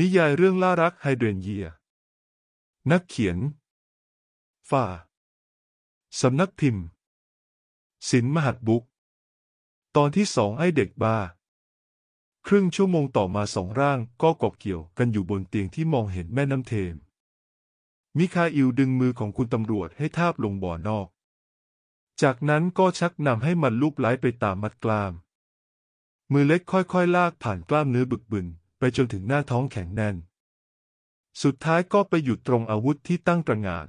นิยายเรื่องล่ารักไฮเดรนเยีย นักเขียน ฝ่า สำนักพิมพ์ สินมหัดบุก ตอนที่สองไอเด็กบ้า ครึ่งชั่วโมงต่อมาสองร่างก็กอบเกี่ยวกันอยู่บนเตียงที่มองเห็นแม่น้ำเทม มิคาอิลดึงมือของคุณตำรวจให้ทาบลงบ่อนอก จากนั้นก็ชักนำให้มันลูบไหลไปตามมัดกลาม มือเล็กค่อยๆลากผ่านกล้ามเนื้อบึกบึนไปจนถึงหน้าท้องแข็งแน่น สุดท้ายก็ไปหยุดตรงอาวุธที่ตั้งตระหง่าน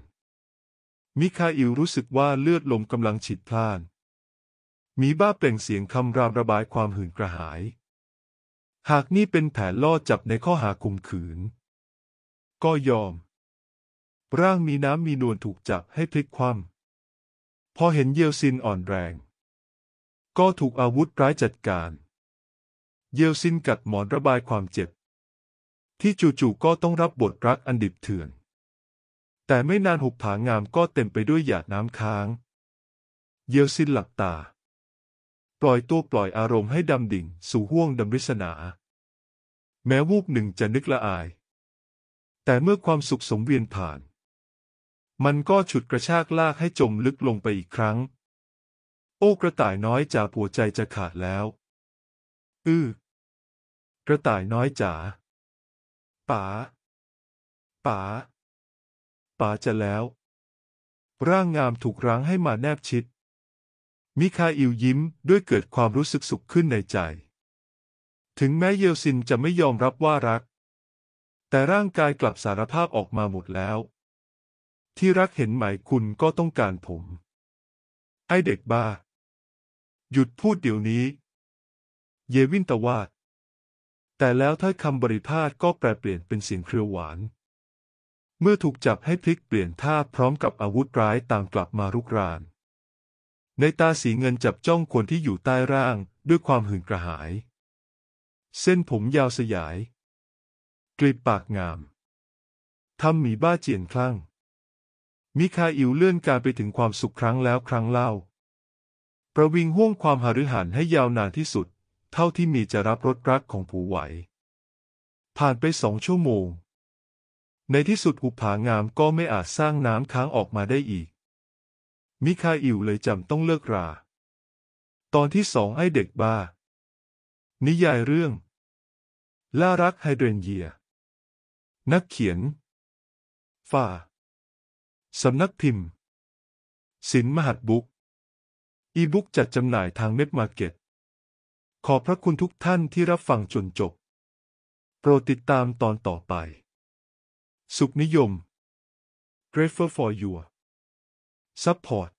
มิคาอิลรู้สึกว่าเลือดลมกำลังฉีดพล่าน มีบ้าเปล่งเสียงคำรามระบายความหื่นกระหาย หากนี่เป็นแผนล่อจับในข้อหาข่มขืน ก็ยอม ร่างมีน้ำมีนวลถูกจับให้พลิกคว่ำพอเห็นเยลซินอ่อนแรง ก็ถูกอาวุธร้ายจัดการเยลซินกัดหมอนระบายความเจ็บ ที่จู่ๆก็ต้องรับบทรักอันดิบเถื่อน แต่ไม่นานหุบผางามก็เต็มไปด้วยหยาดน้ำค้าง เยลซินหลับตา ปล่อยตัวปล่อยอารมณ์ให้ดำดิ่งสู่ห้วงดำริศนาแม้วูบหนึ่งจะนึกละอาย แต่เมื่อความสุขสมเวียนผ่าน มันก็ฉุดกระชากลากให้จมลึกลงไปอีกครั้งโอ้กระต่ายน้อยจากหัวใจจะขาดแล้วอื้อกระต่ายน้อยจ๋าป๋าป๋าป๋าจะแล้ว ร่างงามถูกรั้งให้มาแนบชิดมิคาอิลยิ้มด้วยเกิดความรู้สึกสุขขึ้นในใจ ถึงแม้เยลซินจะไม่ยอมรับว่ารัก แต่ร่างกายกลับสารภาพออกมาหมดแล้ว ที่รักเห็นไหมคุณก็ต้องการผม ไอเด็กบ้า หยุดพูดเดี๋ยวนี้เยวินตวาดแต่แล้วถ้ายคำบริพาทก็แปลเปลี่ยนเป็นเสียงเครือหวาน เมื่อถูกจับให้พลิกเปลี่ยนท่าพร้อมกับอาวุธร้ายต่างกลับมารุกราน ในตาสีเงินจับจ้องคนที่อยู่ใต้ร่างด้วยความหึงกระหาย เส้นผมยาวสยายกลีบปากงามทำหมีบ้าเจียนคลั่งมิคาอิวเลื่อนการไปถึงความสุขครั้งแล้วครั้งเล่า ประวิงห่วงความหฤหันให้ยาวนานที่สุดเท่าที่มีจะรับรสรักของผูไหว ผ่านไปสองชั่วโมง ในที่สุดหุบผางามก็ไม่อาจสร้างน้ำค้างออกมาได้อีก มิคาอิวเลยจำต้องเลิกรา ตอนที่สองไอ้เด็กบ้า นิยายเรื่อง ล่ารักไฮเดรนเยีย นักเขียน ฝ่าสำนักพิมพ์ สินมหัดบุ๊ก อีบุ๊กจัดจำหน่ายทางเน็ตมาร์เก็ตขอบพระคุณทุกท่านที่รับฟังจนจบ โปรดติดตามตอนต่อไป สุขนิยม grateful for your support